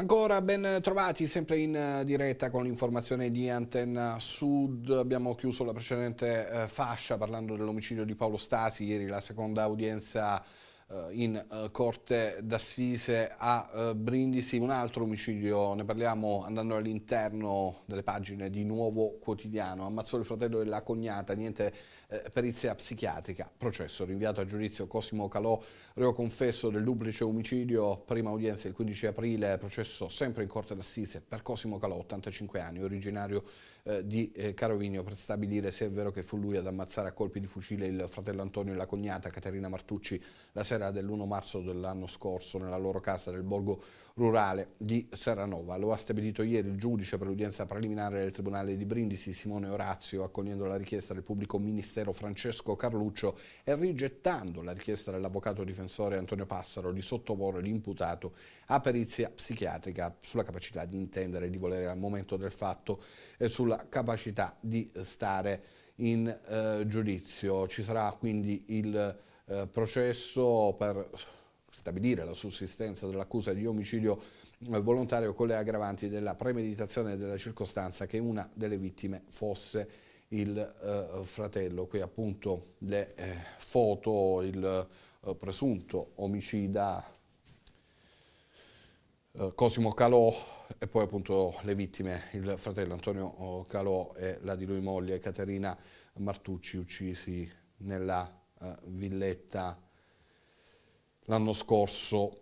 Ancora ben trovati, sempre in eh, diretta con l'informazione di Antenna Sud. Abbiamo chiuso la precedente eh, fascia parlando dell'omicidio di Paolo Stasi, ieri la seconda udienza eh, in eh, corte d'assise a eh, Brindisi, un altro omicidio, ne parliamo andando all'interno delle pagine di Nuovo Quotidiano, ammazzò il fratello e la cognata, niente eh, perizia psichiatrica. Processo rinviato a giudizio Cosimo Calò, reo confesso del duplice omicidio, prima udienza il 15 aprile, processo sempre in corte d'assise per Cosimo Calò, 85 anni, originario eh, di eh, Carovigno, per stabilire se è vero che fu lui ad ammazzare a colpi di fucile il fratello Antonio e la cognata Caterina Martucci la sera dell'1 marzo dell'anno scorso nella loro casa del borgo rurale di Serranova. Lo ha stabilito ieri il giudice per l'udienza preliminare del Tribunale di Brindisi, Simone Orazio, accogliendo la richiesta del pubblico ministero Ministero Francesco Carluccio e rigettando la richiesta dell'avvocato difensore Antonio Passaro di sottoporre l'imputato a perizia psichiatrica sulla capacità di intendere e di volere al momento del fatto e sulla capacità di stare in eh, giudizio. Ci sarà quindi il eh, processo per stabilire la sussistenza dell'accusa di omicidio eh, volontario con le aggravanti della premeditazione della circostanza che una delle vittime fosse il eh, fratello, qui appunto le eh, foto, il eh, presunto omicida eh, Cosimo Calò e poi appunto le vittime, il fratello Antonio eh, Calò e la di lui moglie Caterina Martucci uccisi nella eh, villetta l'anno scorso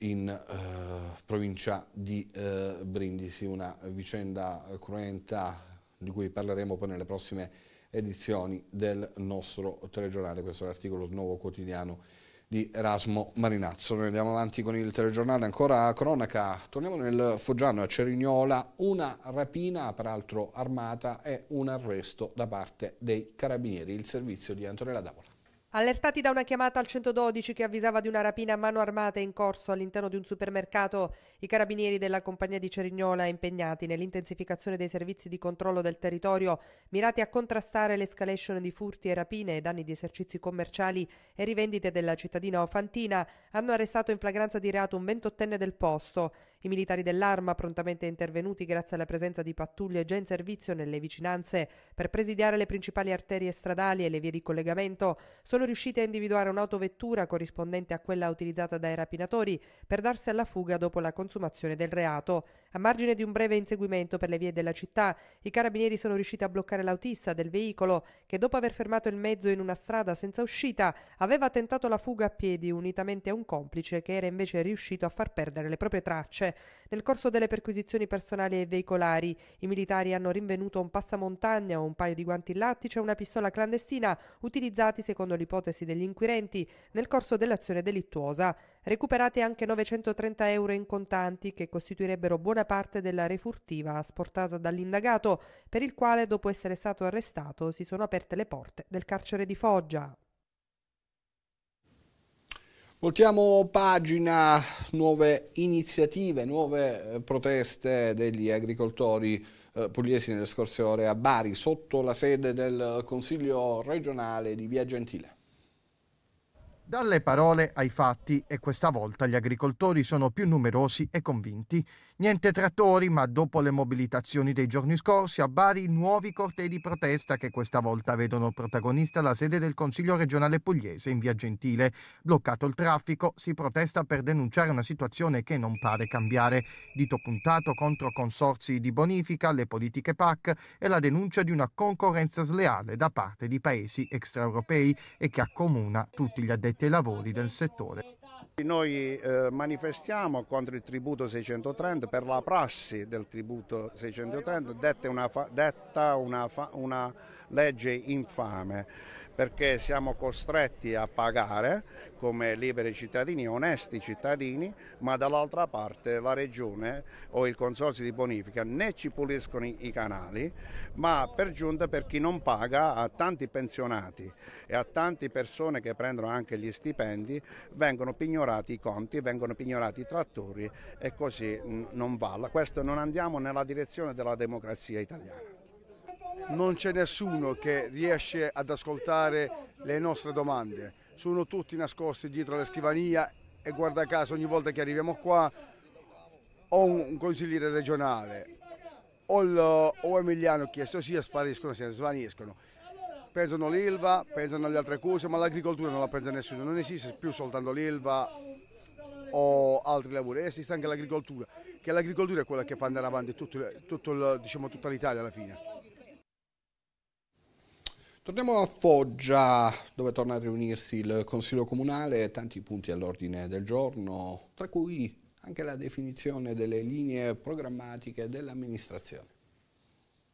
in eh, provincia di eh, Brindisi, una vicenda cruenta di cui parleremo poi nelle prossime edizioni del nostro telegiornale. Questo è l'articolo nuovo quotidiano di Erasmo Marinazzo. Noi andiamo avanti con il telegiornale ancora a cronaca. Torniamo nel Foggiano a Cerignola, una rapina peraltro armata e un arresto da parte dei carabinieri, il servizio di Antonella Davola. Allertati da una chiamata al 112 che avvisava di una rapina a mano armata in corso all'interno di un supermercato, i carabinieri della compagnia di Cerignola impegnati nell'intensificazione dei servizi di controllo del territorio mirati a contrastare l'escalation di furti e rapine e danni di esercizi commerciali e rivendite della cittadina Ofantina hanno arrestato in flagranza di reato un ventottenne del posto. I militari dell'arma, prontamente intervenuti grazie alla presenza di pattuglie già in servizio nelle vicinanze per presidiare le principali arterie stradali e le vie di collegamento, sono riusciti a individuare un'autovettura corrispondente a quella utilizzata dai rapinatori per darsi alla fuga dopo la consumazione del reato. A margine di un breve inseguimento per le vie della città, i carabinieri sono riusciti a bloccare l'autista del veicolo che dopo aver fermato il mezzo in una strada senza uscita aveva tentato la fuga a piedi unitamente a un complice che era invece riuscito a far perdere le proprie tracce. Inoltre, nel corso delle perquisizioni personali e veicolari, i militari hanno rinvenuto un passamontagna, un paio di guanti in lattice e una pistola clandestina, utilizzati secondo l'ipotesi degli inquirenti nel corso dell'azione delittuosa. Recuperate anche 930 euro in contanti, che costituirebbero buona parte della refurtiva asportata dall'indagato, per il quale, dopo essere stato arrestato, si sono aperte le porte del carcere di Foggia. Voltiamo pagina, nuove iniziative, nuove eh, proteste degli agricoltori eh, pugliesi nelle scorse ore a Bari, sotto la sede del eh, Consiglio regionale di Via Gentile. Dalle parole ai fatti e questa volta gli agricoltori sono più numerosi e convinti. Niente trattori, ma dopo le mobilitazioni dei giorni scorsi a Bari nuovi cortei di protesta che questa volta vedono protagonista la sede del Consiglio regionale pugliese in via Gentile. Bloccato il traffico, si protesta per denunciare una situazione che non pare cambiare. Dito puntato contro consorsi di bonifica, le politiche PAC e la denuncia di una concorrenza sleale da parte di paesi extraeuropei e che accomuna tutti gli addetti addetti ai lavori del settore. Noi eh, manifestiamo contro il tributo 630 per la prassi del tributo 630, detta una, detta una, una legge infame perché siamo costretti a pagare come liberi cittadini, onesti cittadini, ma dall'altra parte la regione o il consorzio di bonifica né ci puliscono i canali, ma per giunta per chi non paga a tanti pensionati e a tante persone che prendono anche gli stipendi, vengono pignorati i conti, vengono pignorati i trattori e così non valla. Questo non andiamo nella direzione della democrazia italiana non c'è nessuno che riesce ad ascoltare le nostre domande. Sono tutti nascosti dietro la scrivania e guarda caso ogni volta che arriviamo qua o un consigliere regionale o, il, o Emiliano chiesto sia spariscono sia svaniscono. Pensano l'Ilva, pensano alle altre cose, ma l'agricoltura non la pensa nessuno, non esiste più soltanto l'Ilva o altri lavori, esiste anche l'agricoltura, che l'agricoltura è quella che fa andare avanti tutto, tutto, diciamo, tutta l'Italia alla fine. Torniamo a Foggia, dove torna a riunirsi il Consiglio Comunale, tanti punti all'ordine del giorno, tra cui anche la definizione delle linee programmatiche dell'amministrazione.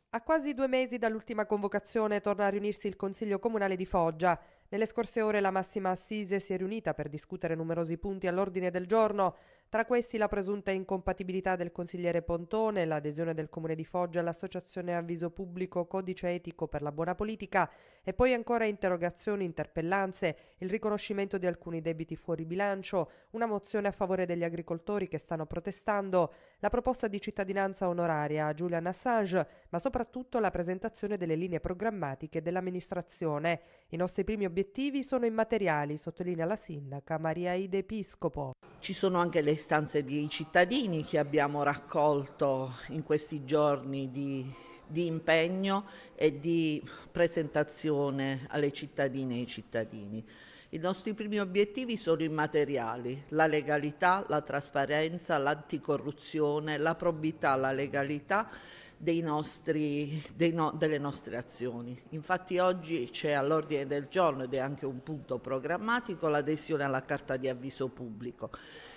A quasi due mesi dall'ultima convocazione torna a riunirsi il Consiglio Comunale di Foggia. Nelle scorse ore la massima assise si è riunita per discutere numerosi punti all'ordine del giorno, tra questi la presunta incompatibilità del consigliere Pontone, l'adesione del Comune di Foggia all'Associazione Avviso Pubblico Codice Etico per la Buona Politica e poi ancora interrogazioni, interpellanze, il riconoscimento di alcuni debiti fuori bilancio, una mozione a favore degli agricoltori che stanno protestando, la proposta di cittadinanza onoraria a Julian Assange, ma soprattutto la presentazione delle linee programmatiche dell'amministrazione. I nostri primi obiettivi sono immateriali, sottolinea la sindaca Maria Ide Episcopo. Ci sono anche le istanze dei cittadini che abbiamo raccolto in questi giorni di, di impegno e di presentazione alle cittadine e ai cittadini. I nostri primi obiettivi sono immateriali, la legalità, la trasparenza, l'anticorruzione, la probità, la legalità nostri, no, delle nostre azioni. Infatti oggi c'è all'ordine del giorno, ed è anche un punto programmatico, l'adesione alla carta di avviso pubblico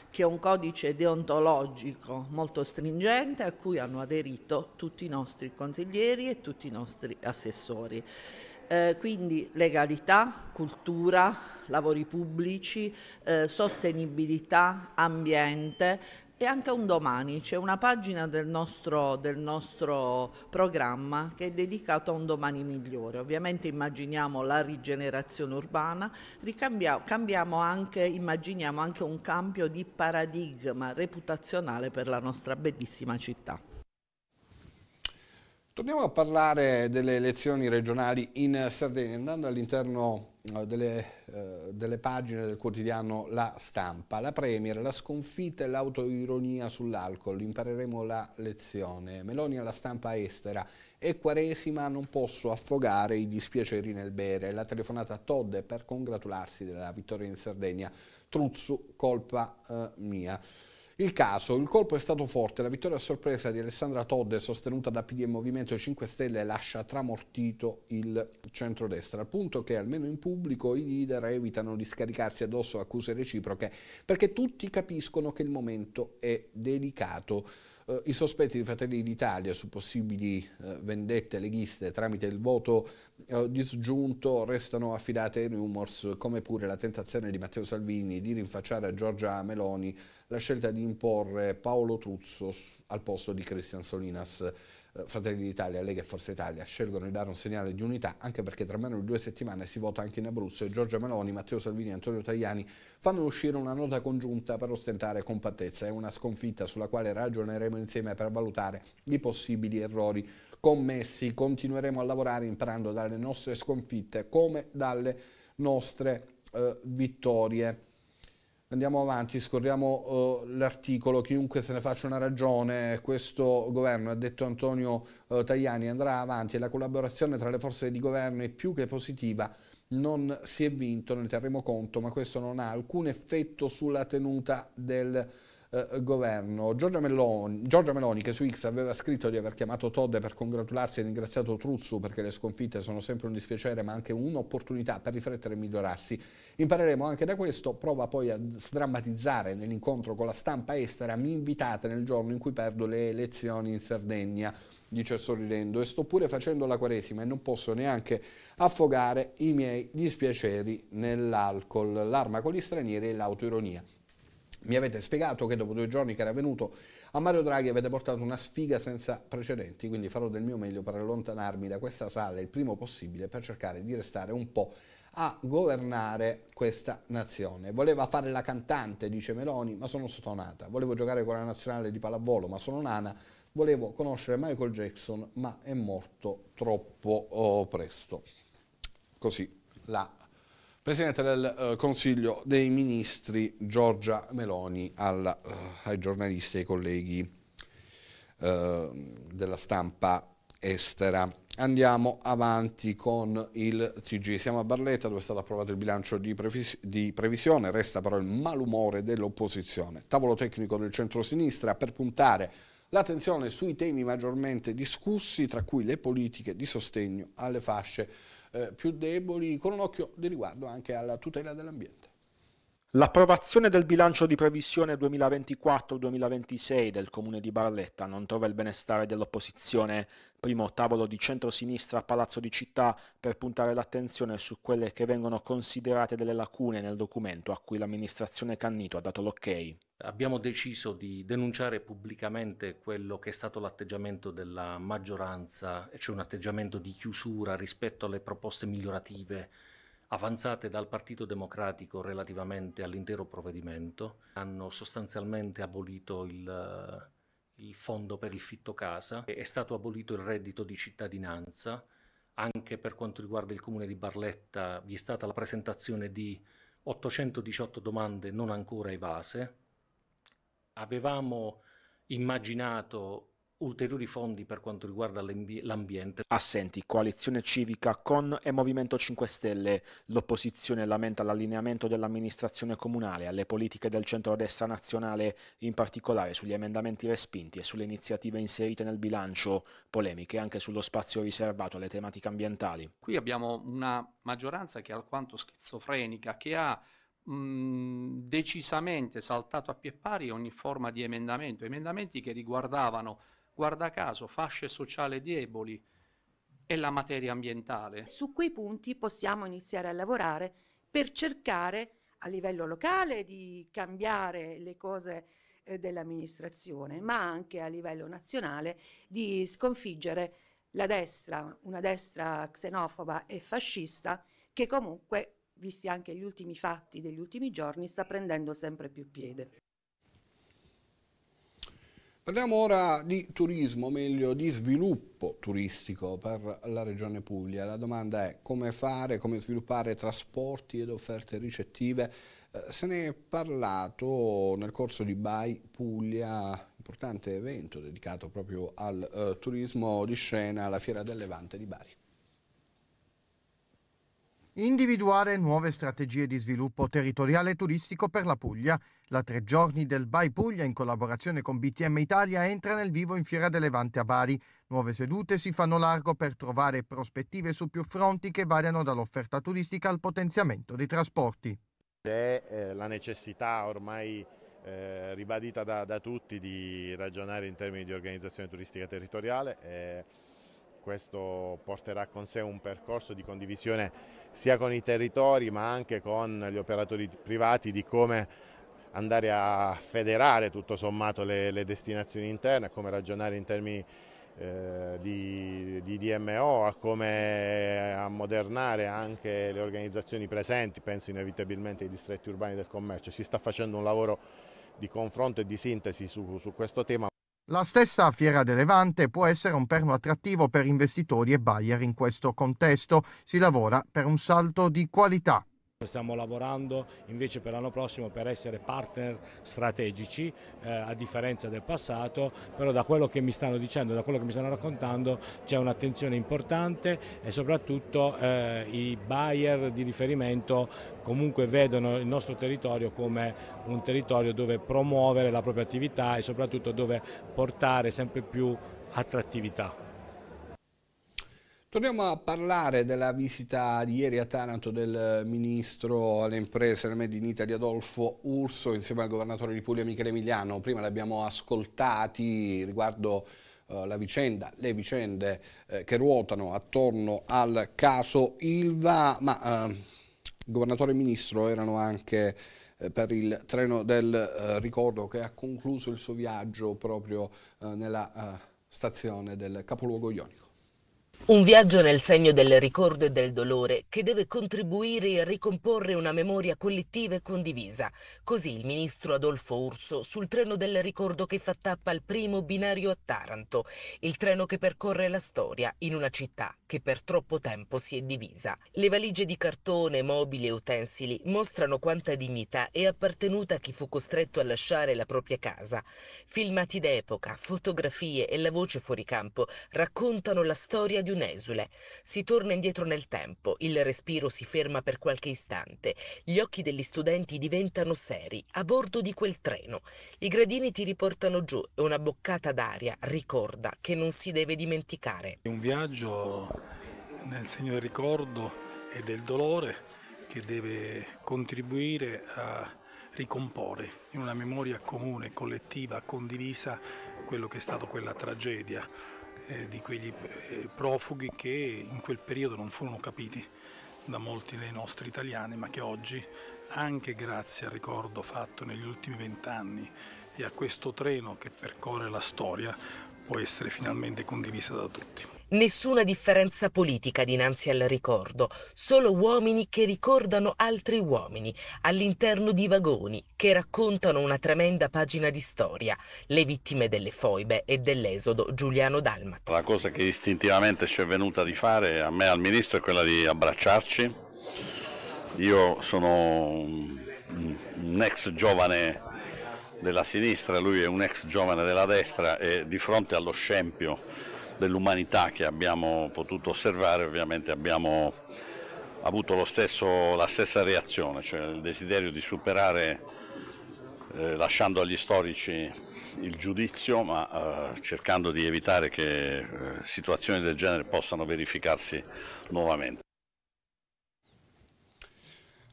che è un codice deontologico molto stringente a cui hanno aderito tutti i nostri consiglieri e tutti i nostri assessori. Eh, quindi legalità, cultura, lavori pubblici, eh, sostenibilità, ambiente, e anche un domani. C'è una pagina del nostro, del nostro programma che è dedicata a un domani migliore. Ovviamente immaginiamo la rigenerazione urbana, cambiamo anche, immaginiamo anche un cambio di paradigma reputazionale per la nostra bellissima città. Torniamo a parlare delle elezioni regionali in Sardegna, andando all'interno eh, delle, eh, delle, pagine del quotidiano La Stampa. La Premier, la sconfitta e l'autoironia sull'alcol, impareremo la lezione. Meloni alla stampa estera è Quaresima non posso affogare i dispiaceri nel bere. La telefonata a Todd per congratularsi della vittoria in Sardegna. Truzzu, colpa eh, mia. Il caso, il colpo è stato forte, la vittoria a sorpresa di Alessandra Todde sostenuta da PD e Movimento 5 Stelle lascia tramortito il centrodestra, al punto che almeno in pubblico i leader evitano di scaricarsi addosso accuse reciproche perché tutti capiscono che il momento è delicato eh, i sospetti di Fratelli d'Italia su possibili eh, vendette leghiste tramite il voto eh, disgiunto restano affidate ai rumors, come pure la tentazione di Matteo Salvini di rinfacciare a Giorgia Meloni la scelta di imporre Paolo Truzzo al posto di Cristian Solinas. Eh, Fratelli d'Italia, Lega e Forza Italia scelgono di dare un segnale di unità anche perché tra meno di due settimane si vota anche in Abruzzo e Giorgia Meloni, Matteo Salvini e Antonio Tajani fanno uscire una nota congiunta per ostentare compattezza. È una sconfitta sulla quale ragioneremo insieme per valutare i possibili errori commessi. Continueremo a lavorare imparando dalle nostre sconfitte come dalle nostre eh, vittorie andiamo avanti, scorriamo uh, l'articolo, chiunque se ne faccia una ragione, questo governo, ha detto Antonio uh, Tajani, andrà avanti e la collaborazione tra le forze di governo è più che positiva non si è vinto, ne terremo conto, ma questo non ha alcun effetto sulla tenuta del governo eh, governo. Giorgia Meloni, Giorgia Meloni, che su X aveva scritto di aver chiamato Todde per congratularsi e ringraziato Truzzu perché le sconfitte sono sempre un dispiacere ma anche un'opportunità per riflettere e migliorarsi. Impareremo anche da questo, prova poi a sdrammatizzare nell'incontro con la stampa estera, mi invitate nel giorno in cui perdo le elezioni in Sardegna dice sorridendo, e sto pure facendo la quaresima e non posso neanche affogare i miei dispiaceri nell'alcol, l'arma con gli stranieri e l'autoironia. Mi avete spiegato che dopo due giorni che era venuto a Mario Draghi avete portato una sfiga senza precedenti, quindi farò del mio meglio per allontanarmi da questa sala il primo possibile per cercare di restare un po' a governare questa nazione. Voleva fare la cantante, dice Meloni, ma sono stonata. Volevo giocare con la nazionale di pallavolo, ma sono nana. Volevo conoscere Michael Jackson, ma è morto troppo oh, presto. Così la Presidente del eh, Consiglio dei Ministri Giorgia Meloni alla, eh, ai giornalisti e ai colleghi eh, della stampa estera. Andiamo avanti con il TG. Siamo a Barletta dove è stato approvato il bilancio di, previs di previsione, resta però il malumore dell'opposizione. Tavolo tecnico del centro-sinistra per puntare l'attenzione sui temi maggiormente discussi, tra cui le politiche di sostegno alle fasce eh, più deboli, con un occhio di riguardo anche alla tutela dell'ambiente. L'approvazione del bilancio di previsione 2024-2026 del comune di Barletta non trova il benestare dell'opposizione, primo tavolo di centrosinistra a Palazzo di Città per puntare l'attenzione su quelle che vengono considerate delle lacune nel documento a cui l'amministrazione Cannito ha dato l'ok. Abbiamo deciso di denunciare pubblicamente quello che è stato l'atteggiamento della maggioranza, cioè un atteggiamento di chiusura rispetto alle proposte migliorative avanzate dal Partito Democratico relativamente all'intero provvedimento. Hanno sostanzialmente abolito il, il fondo per il fitto casa, è stato abolito il reddito di cittadinanza, anche per quanto riguarda il comune di Barletta vi è stata la presentazione di 818 domande non ancora evase. Avevamo immaginato ulteriori fondi per quanto riguarda l'ambiente. Assenti, ah, coalizione civica con e Movimento 5 Stelle. L'opposizione lamenta l'allineamento dell'amministrazione comunale alle politiche del centro-destra nazionale, in particolare sugli emendamenti respinti e sulle iniziative inserite nel bilancio, polemiche anche sullo spazio riservato alle tematiche ambientali. Qui abbiamo una maggioranza che è alquanto schizofrenica, che ha decisamente saltato a pie pari ogni forma di emendamento, emendamenti che riguardavano guarda caso, fasce sociali deboli e la materia ambientale. Su quei punti possiamo iniziare a lavorare per cercare a livello locale di cambiare le cose eh, dell'amministrazione, ma anche a livello nazionale di sconfiggere la destra, una destra xenofoba e fascista che comunque, visti anche gli ultimi fatti degli ultimi giorni, sta prendendo sempre più piede. Parliamo ora di turismo, meglio di sviluppo turistico per la regione Puglia. La domanda è come fare, come sviluppare trasporti ed offerte ricettive. Eh, se ne è parlato nel corso di BAI Puglia, importante evento dedicato proprio al eh, turismo di scena alla Fiera del Levante di Bari. Individuare nuove strategie di sviluppo territoriale e turistico per la Puglia la Tre Giorni del Bai Puglia, in collaborazione con BTM Italia, entra nel vivo in Fiera del Levante a Bari. Nuove sedute si fanno largo per trovare prospettive su più fronti che variano dall'offerta turistica al potenziamento dei trasporti. C'è eh, la necessità ormai eh, ribadita da, da, tutti di ragionare in termini di organizzazione turistica territoriale. E questo porterà con sé un percorso di condivisione sia con i territori ma anche con gli operatori privati di come andare a federare tutto sommato le, le destinazioni interne, a come ragionare in termini eh, di, di, DMO, a come ammodernare anche le organizzazioni presenti, penso inevitabilmente ai distretti urbani del commercio. Si sta facendo un lavoro di confronto e di sintesi su, su questo tema. La stessa Fiera del Levante può essere un perno attrattivo per investitori e buyer in questo contesto. Si lavora per un salto di qualità. Stiamo lavorando invece per l'anno prossimo per essere partner strategici, eh, a differenza del passato, però da quello che mi stanno dicendo, da quello che mi stanno raccontando c'è un'attenzione importante e soprattutto eh, i buyer di riferimento comunque vedono il nostro territorio come un territorio dove promuovere la propria attività e soprattutto dove portare sempre più attrattività. Torniamo a parlare della visita di ieri a Taranto del ministro alle imprese del Made in Italy Adolfo Urso insieme al governatore di Puglia Michele Emiliano. Prima li abbiamo ascoltati riguardo eh, la vicenda, le vicende eh, che ruotano attorno al caso Ilva, ma ehm, il governatore e ministro erano anche eh, per il treno del ricordo che ha concluso il suo viaggio proprio nella stazione del capoluogo ionico. Un viaggio nel segno del ricordo e del dolore che deve contribuire a ricomporre una memoria collettiva e condivisa. Così il ministro Adolfo Urso sul treno del ricordo che fa tappa al primo binario a Taranto, il treno che percorre la storia in una città che per troppo tempo si è divisa. Le valigie di cartone, mobili e utensili mostrano quanta dignità è appartenuta a chi fu costretto a lasciare la propria casa. Filmati d'epoca, fotografie e la voce fuori campo raccontano la storia di un un esule. Si torna indietro nel tempo, il respiro si ferma per qualche istante, gli occhi degli studenti diventano seri, a bordo di quel treno. I gradini ti riportano giù e una boccata d'aria ricorda che non si deve dimenticare. un viaggio nel segno del ricordo e del dolore che deve contribuire a ricomporre in una memoria comune, collettiva, condivisa quello che è stato quella tragedia. Eh, di quegli eh, profughi che in quel periodo non furono capiti da molti dei nostri italiani, ma che oggi, anche grazie al ricordo fatto negli ultimi vent'anni e a questo treno che percorre la storia, può essere finalmente condivisa da tutti. Nessuna differenza politica dinanzi al ricordo, solo uomini che ricordano altri uomini, all'interno di vagoni, che raccontano una tremenda pagina di storia, le vittime delle foibe e dell'esodo Giuliano Dalmat. La cosa che istintivamente ci è venuta di fare, a me e al Ministro, è quella di abbracciarci. Io sono un ex giovane della sinistra, lui è un ex giovane della destra e di fronte allo scempio dell'umanità che abbiamo potuto osservare ovviamente abbiamo avuto lo stesso, la stessa reazione, cioè il desiderio di superare, eh, lasciando agli storici il giudizio, ma eh, cercando di evitare che eh, situazioni del genere possano verificarsi nuovamente.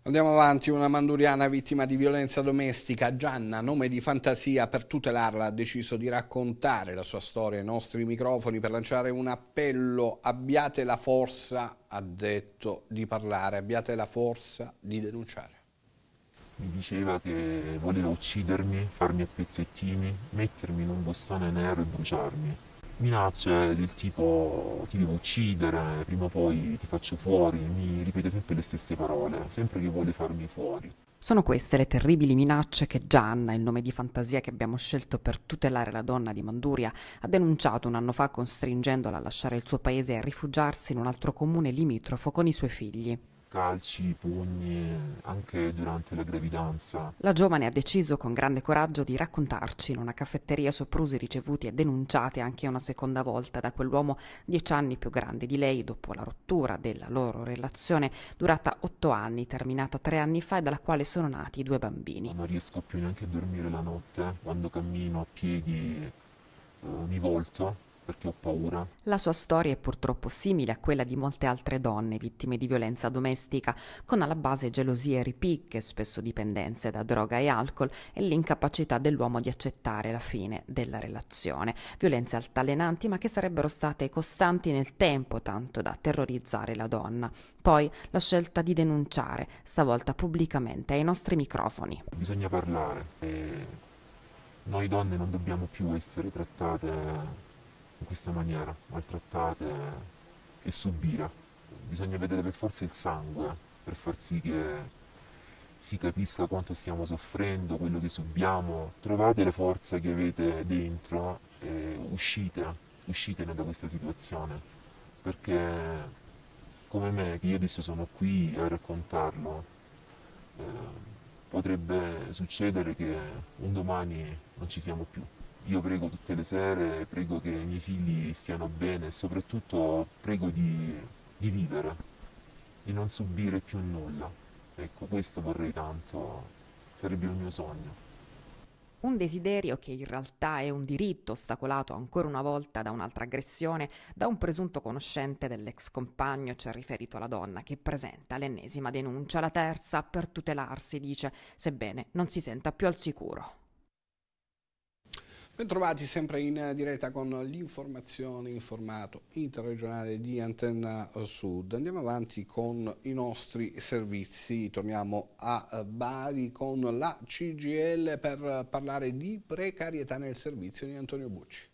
Andiamo avanti, una manduriana vittima di violenza domestica, Gianna, nome di fantasia, per tutelarla ha deciso di raccontare la sua storia ai nostri microfoni per lanciare un appello, abbiate la forza, ha detto, di parlare, abbiate la forza di denunciare. Mi diceva che voleva uccidermi, farmi a pezzettini, mettermi in un bastone nero e bruciarmi minacce del tipo ti devo uccidere, prima o poi ti faccio fuori, mi ripete sempre le stesse parole, sempre che vuole farmi fuori. Sono queste le terribili minacce che Gianna, il nome di fantasia che abbiamo scelto per tutelare la donna di Manduria, ha denunciato un anno fa costringendola a lasciare il suo paese e a rifugiarsi in un altro comune limitrofo con i suoi figli calci, pugni, anche durante la gravidanza. La giovane ha deciso con grande coraggio di raccontarci in una caffetteria soprusi ricevuti e denunciati anche una seconda volta da quell'uomo dieci anni più grande di lei dopo la rottura della loro relazione durata otto anni, terminata tre anni fa e dalla quale sono nati due bambini. Non riesco più neanche a dormire la notte, quando cammino a piedi eh, mi volto perché ho paura. La sua storia è purtroppo simile a quella di molte altre donne vittime di violenza domestica, con alla base gelosie e ripicche, spesso dipendenze da droga e alcol e l'incapacità dell'uomo di accettare la fine della relazione. Violenze altalenanti ma che sarebbero state costanti nel tempo, tanto da terrorizzare la donna. Poi la scelta di denunciare, stavolta pubblicamente, ai nostri microfoni. Bisogna parlare. E noi donne non dobbiamo più essere trattate in questa maniera, maltrattate e subire. Bisogna vedere per forza il sangue per far sì che si capisca quanto stiamo soffrendo, quello che subiamo. Trovate la forza che avete dentro e uscite, uscitene da questa situazione. Perché come me, che io adesso sono qui a raccontarlo, eh, potrebbe succedere che un domani non ci siamo più. Io prego tutte le sere, prego che i miei figli stiano bene e soprattutto prego di, di vivere, di non subire più nulla. Ecco, questo vorrei tanto, sarebbe il mio sogno. Un desiderio che in realtà è un diritto ostacolato ancora una volta da un'altra aggressione da un presunto conoscente dell'ex compagno, ci ha riferito la donna, che presenta l'ennesima denuncia, la terza, per tutelarsi, dice, sebbene non si senta più al sicuro. Bentrovati sempre in diretta con l'informazione in formato interregionale di Antenna Sud. Andiamo avanti con i nostri servizi, torniamo a Bari con la CGL per parlare di precarietà nel servizio di Antonio Bucci.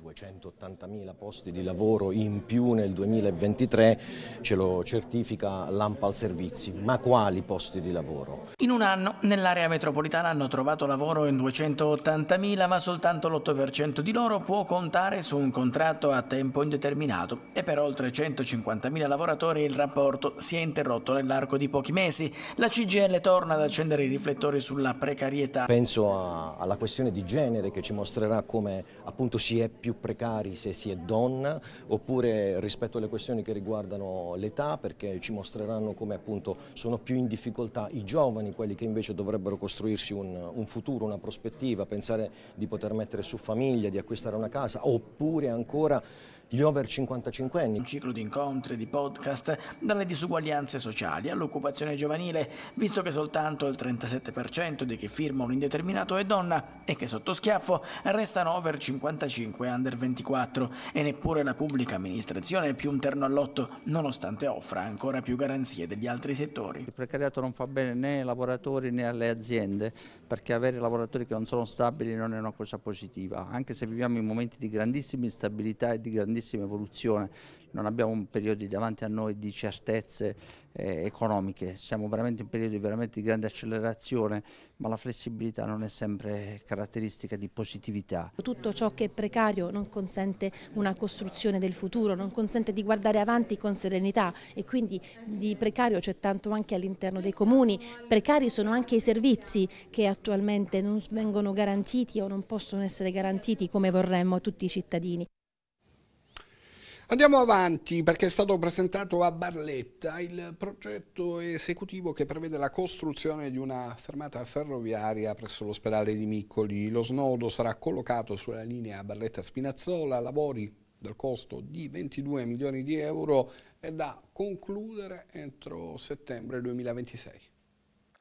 280.000 posti di lavoro in più nel 2023 ce lo certifica l'AMPAL Servizi, ma quali posti di lavoro? In un anno nell'area metropolitana hanno trovato lavoro in 280.000 ma soltanto l'8% di loro può contare su un contratto a tempo indeterminato e per oltre 150.000 lavoratori il rapporto si è interrotto nell'arco di pochi mesi. La CGL torna ad accendere i riflettori sulla precarietà. Penso a, alla questione di genere che ci mostrerà come appunto si è più più precari se si è donna, oppure rispetto alle questioni che riguardano l'età, perché ci mostreranno come appunto sono più in difficoltà i giovani, quelli che invece dovrebbero costruirsi un, un futuro, una prospettiva, pensare di poter mettere su famiglia, di acquistare una casa, oppure ancora gli over 55 anni. Un ciclo di incontri, di podcast, dalle disuguaglianze sociali all'occupazione giovanile, visto che soltanto il 37% di chi firma un indeterminato è donna e che sotto schiaffo restano over 55 under 24 e neppure la pubblica amministrazione è più un terno all'otto, nonostante offra ancora più garanzie degli altri settori. Il precariato non fa bene né ai lavoratori né alle aziende, perché avere lavoratori che non sono stabili non è una cosa positiva, anche se viviamo in momenti di grandissima instabilità e di grandissima grandissima evoluzione, non abbiamo un periodo davanti a noi di certezze eh, economiche, siamo veramente in periodi veramente di grande accelerazione, ma la flessibilità non è sempre caratteristica di positività. Tutto ciò che è precario non consente una costruzione del futuro, non consente di guardare avanti con serenità e quindi di precario c'è tanto anche all'interno dei comuni, precari sono anche i servizi che attualmente non vengono garantiti o non possono essere garantiti come vorremmo a tutti i cittadini. Andiamo avanti perché è stato presentato a Barletta il progetto esecutivo che prevede la costruzione di una fermata ferroviaria presso l'ospedale di Miccoli. Lo snodo sarà collocato sulla linea Barletta-Spinazzola, lavori del costo di 22 milioni di euro e da concludere entro settembre 2026.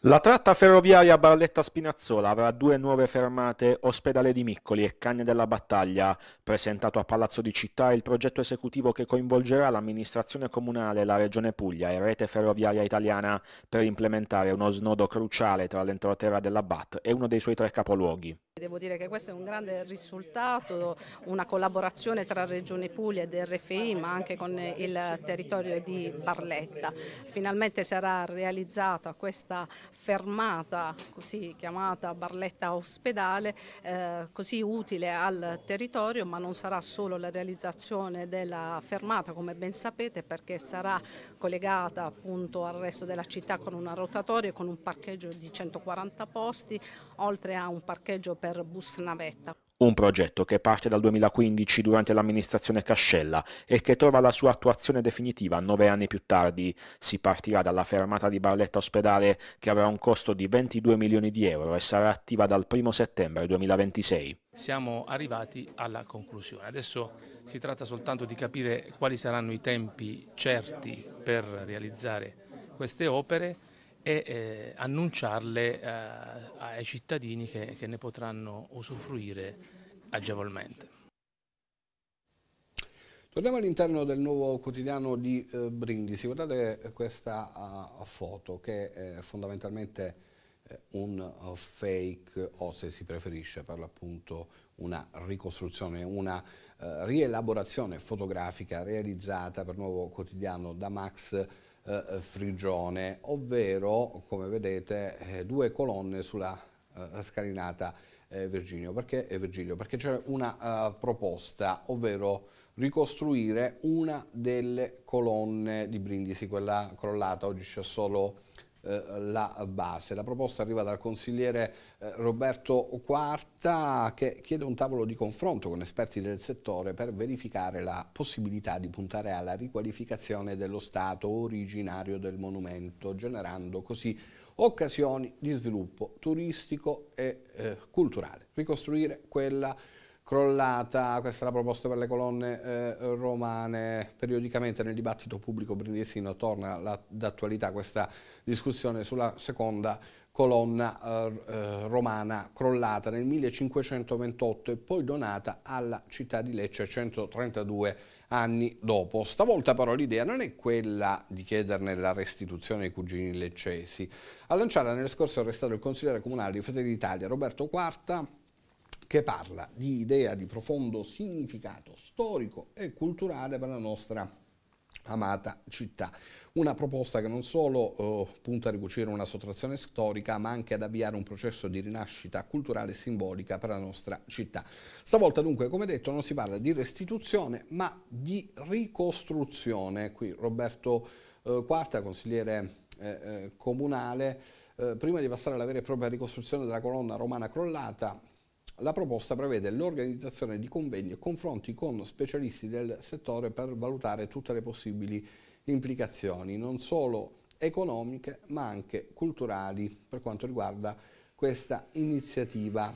La tratta ferroviaria Barletta-Spinazzola avrà due nuove fermate Ospedale di Miccoli e Canne della Battaglia. Presentato a Palazzo di Città il progetto esecutivo che coinvolgerà l'amministrazione comunale, la Regione Puglia e Rete Ferroviaria Italiana per implementare uno snodo cruciale tra l'entroterra della BAT e uno dei suoi tre capoluoghi. Devo dire che questo è un grande risultato, una collaborazione tra Regione Puglia ed RFI ma anche con il territorio di Barletta. Finalmente sarà realizzata questa fermata, così chiamata Barletta Ospedale, eh, così utile al territorio, ma non sarà solo la realizzazione della fermata, come ben sapete, perché sarà collegata appunto al resto della città con una rotatoria, con un parcheggio di 140 posti, oltre a un parcheggio per bus navetta. Un progetto che parte dal 2015 durante l'amministrazione Cascella e che trova la sua attuazione definitiva nove anni più tardi. Si partirà dalla fermata di Barletta Ospedale che avrà un costo di 22 milioni di euro e sarà attiva dal 1 settembre 2026. Siamo arrivati alla conclusione. Adesso si tratta soltanto di capire quali saranno i tempi certi per realizzare queste opere e eh, annunciarle eh, ai cittadini che, che ne potranno usufruire agevolmente. Torniamo all'interno del nuovo quotidiano di eh, Brindisi. Guardate questa uh, foto che è fondamentalmente eh, un uh, fake o se si preferisce per l'appunto una ricostruzione, una uh, rielaborazione fotografica realizzata per nuovo quotidiano da Max eh, Frigione, ovvero come vedete eh, due colonne sulla eh, scalinata Virginio, eh, perché, Virgilio, perché c'era eh, una eh, proposta, ovvero ricostruire una delle colonne di Brindisi, quella crollata, oggi c'è solo eh, la base. La proposta arriva dal consigliere eh, Roberto Quarta che chiede un tavolo di confronto con esperti del settore per verificare la possibilità di puntare alla riqualificazione dello stato originario del monumento, generando così occasioni di sviluppo turistico e eh, culturale. Ricostruire quella crollata, questa è la proposta per le colonne eh, romane, periodicamente nel dibattito pubblico brindisino torna d'attualità questa discussione sulla seconda colonna eh, eh romana crollata nel 1528 e poi donata alla città di Lecce 132 anni dopo. Stavolta però l'idea non è quella di chiederne la restituzione ai cugini leccesi. A lanciarla nelle scorse è stato il consigliere comunale di Fratelli d'Italia Roberto Quarta che parla di idea di profondo significato storico e culturale per la nostra amata città. Una proposta che non solo eh, punta a ricucire una sottrazione storica, ma anche ad avviare un processo di rinascita culturale e simbolica per la nostra città. Stavolta dunque, come detto, non si parla di restituzione, ma di ricostruzione. Qui Roberto eh, Quarta, consigliere eh, eh comunale, eh, prima di passare alla vera e propria ricostruzione della colonna romana crollata, la proposta prevede l'organizzazione di convegni e confronti con specialisti del settore per valutare tutte le possibili implicazioni, non solo economiche ma anche culturali per quanto riguarda questa iniziativa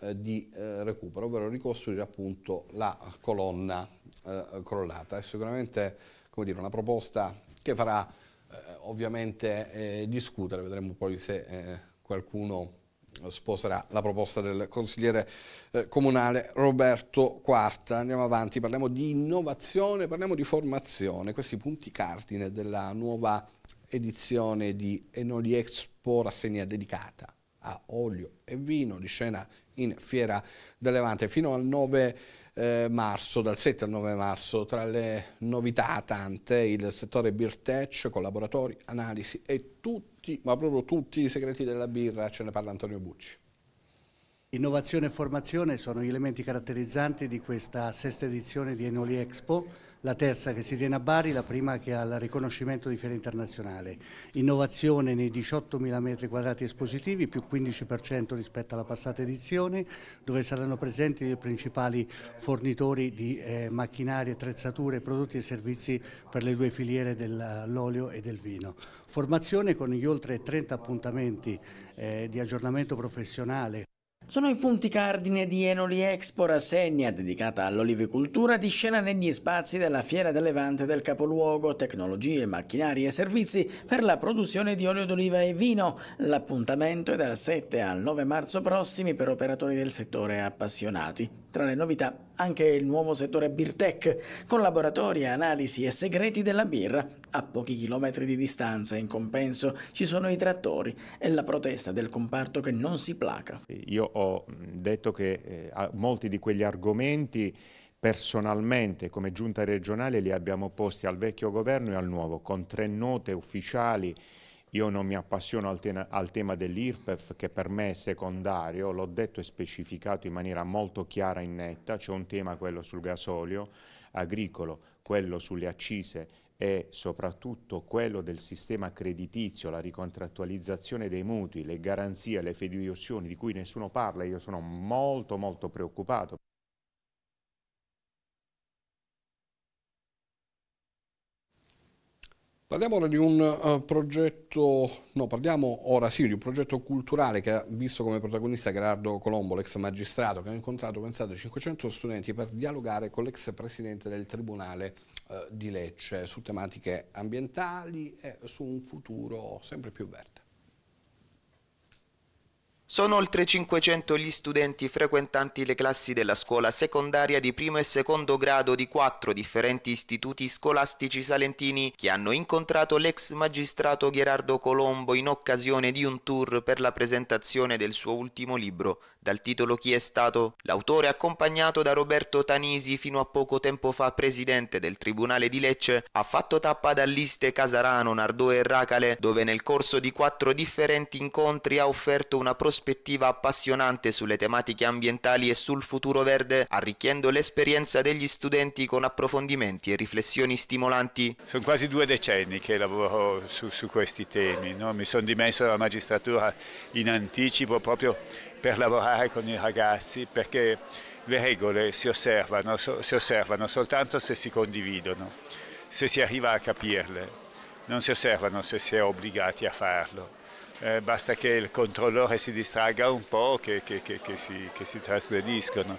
eh, di eh, recupero, ovvero ricostruire appunto la colonna eh, crollata. È sicuramente dire, una proposta che farà eh, ovviamente eh, discutere, vedremo poi se eh, qualcuno sposerà la proposta del consigliere eh, comunale Roberto Quarta. Andiamo avanti, parliamo di innovazione, parliamo di formazione, questi punti cardine della nuova edizione di Enoli Expo, rassegna dedicata a olio e vino di scena in Fiera del Levante fino al 9 eh, marzo, dal 7 al 9 marzo, tra le novità tante, il settore birtech, collaboratori, analisi e tutto tutti, ma proprio tutti i segreti della birra, ce ne parla Antonio Bucci. Innovazione e formazione sono gli elementi caratterizzanti di questa sesta edizione di Enoli Expo, la terza che si tiene a Bari, la prima che ha il riconoscimento di fiera internazionale. Innovazione nei 18.000 metri quadrati espositivi, più 15% rispetto alla passata edizione, dove saranno presenti i principali fornitori di eh, macchinari, attrezzature, prodotti e servizi per le due filiere dell'olio e del vino. Formazione con gli oltre 30 appuntamenti eh, di aggiornamento professionale sono i punti cardine di Enoli Expo, rassegna dedicata all'olivicultura di scena negli spazi della Fiera del Levante del capoluogo, tecnologie, macchinari e servizi per la produzione di olio d'oliva e vino. L'appuntamento è dal 7 al 9 marzo prossimi per operatori del settore appassionati. Tra le novità anche il nuovo settore Birtech, con laboratori, analisi e segreti della birra. A pochi chilometri di distanza, in compenso, ci sono i trattori e la protesta del comparto che non si placa. Io ho detto che eh, molti di quegli argomenti personalmente come giunta regionale li abbiamo posti al vecchio governo e al nuovo con tre note ufficiali io non mi appassiono al, tena, al tema dell'IRPEF che per me è secondario, l'ho detto e specificato in maniera molto chiara e netta, c'è un tema quello sul gasolio agricolo, quello sulle accise e soprattutto quello del sistema creditizio, la ricontrattualizzazione dei mutui, le garanzie, le fediozioni di cui nessuno parla, io sono molto molto preoccupato. Parliamo ora di un uh, progetto, no, parliamo ora sì di un progetto culturale che ha visto come protagonista Gerardo Colombo, l'ex magistrato, che ha incontrato, pensate, 500 studenti per dialogare con l'ex presidente del Tribunale uh, di Lecce su tematiche ambientali e su un futuro sempre più verde. Sono oltre 500 gli studenti frequentanti le classi della scuola secondaria di primo e secondo grado di quattro differenti istituti scolastici salentini che hanno incontrato l'ex magistrato Gherardo Colombo in occasione di un tour per la presentazione del suo ultimo libro, dal titolo Chi è stato? L'autore, accompagnato da Roberto Tanisi, fino a poco tempo fa presidente del Tribunale di Lecce, ha fatto tappa dall'Iste Casarano, Nardò e Racale, dove nel corso di quattro differenti incontri ha offerto una prospettiva prospettiva appassionante sulle tematiche ambientali e sul futuro verde, arricchendo l'esperienza degli studenti con approfondimenti e riflessioni stimolanti. Sono quasi due decenni che lavoro su, su questi temi, no? mi sono dimesso dalla magistratura in anticipo proprio per lavorare con i ragazzi perché le regole si osservano, si osservano soltanto se si condividono, se si arriva a capirle, non si osservano se si è obbligati a farlo eh, basta che il controllore si distragga un po' che, che, che, che si, si trasgrediscono.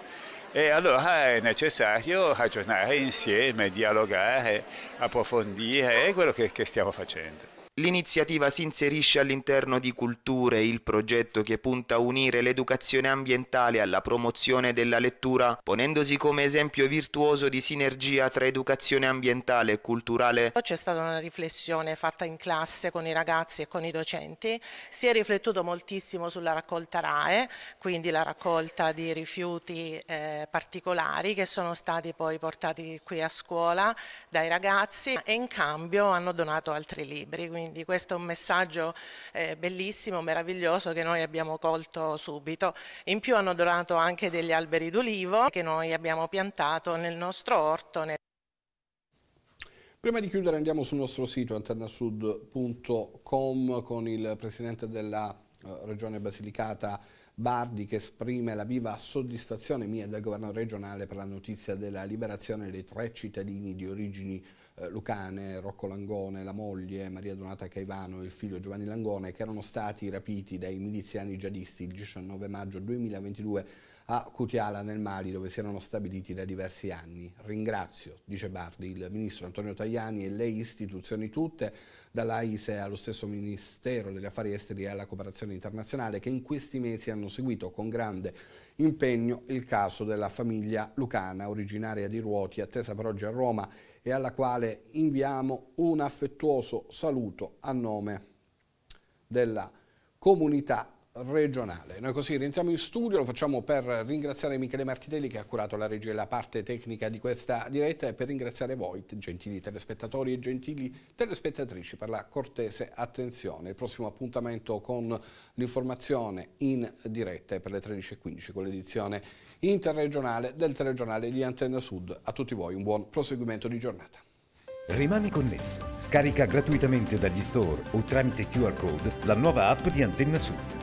E allora è necessario ragionare insieme, dialogare, approfondire è quello che stiamo facendo. L'iniziativa si inserisce all'interno di Culture, il progetto che punta a unire l'educazione ambientale alla promozione della lettura, ponendosi come esempio virtuoso di sinergia tra educazione ambientale e culturale. C'è stata una riflessione fatta in classe con i ragazzi e con i docenti, si è riflettuto moltissimo sulla raccolta RAE, quindi la raccolta di rifiuti eh, particolari che sono stati poi portati qui a scuola dai ragazzi e in cambio hanno donato altri libri quindi questo è un messaggio eh, bellissimo, meraviglioso che noi abbiamo colto subito. In più hanno donato anche degli alberi d'olivo che noi abbiamo piantato nel nostro orto. Nel... Prima di chiudere andiamo sul nostro sito internasud.com con il presidente della eh, regione Basilicata Bardi che esprime la viva soddisfazione mia del governo regionale per la notizia della liberazione dei tre cittadini di origini eh, Lucane, Rocco Langone, la moglie Maria Donata Caivano e il figlio Giovanni Langone che erano stati rapiti dai miliziani jihadisti il 19 maggio 2022 a Cutiala nel Mali dove si erano stabiliti da diversi anni. Ringrazio, dice Bardi, il ministro Antonio Tajani e le istituzioni tutte, dall'AISE allo stesso Ministero degli Affari Esteri e alla Cooperazione Internazionale che in questi mesi hanno seguito con grande impegno il caso della famiglia lucana originaria di Ruoti attesa per oggi a Roma e alla quale inviamo un affettuoso saluto a nome della comunità regionale. Noi così rientriamo in studio, lo facciamo per ringraziare Michele Marchitelli che ha curato la regia e la parte tecnica di questa diretta e per ringraziare voi, gentili telespettatori e gentili telespettatrici, per la cortese attenzione. Il prossimo appuntamento con l'informazione in diretta è per le 13.15 con l'edizione interregionale del telegiornale di Antenna Sud. A tutti voi un buon proseguimento di giornata. Rimani connesso. Scarica gratuitamente dagli store o tramite QR code la nuova app di Antenna Sud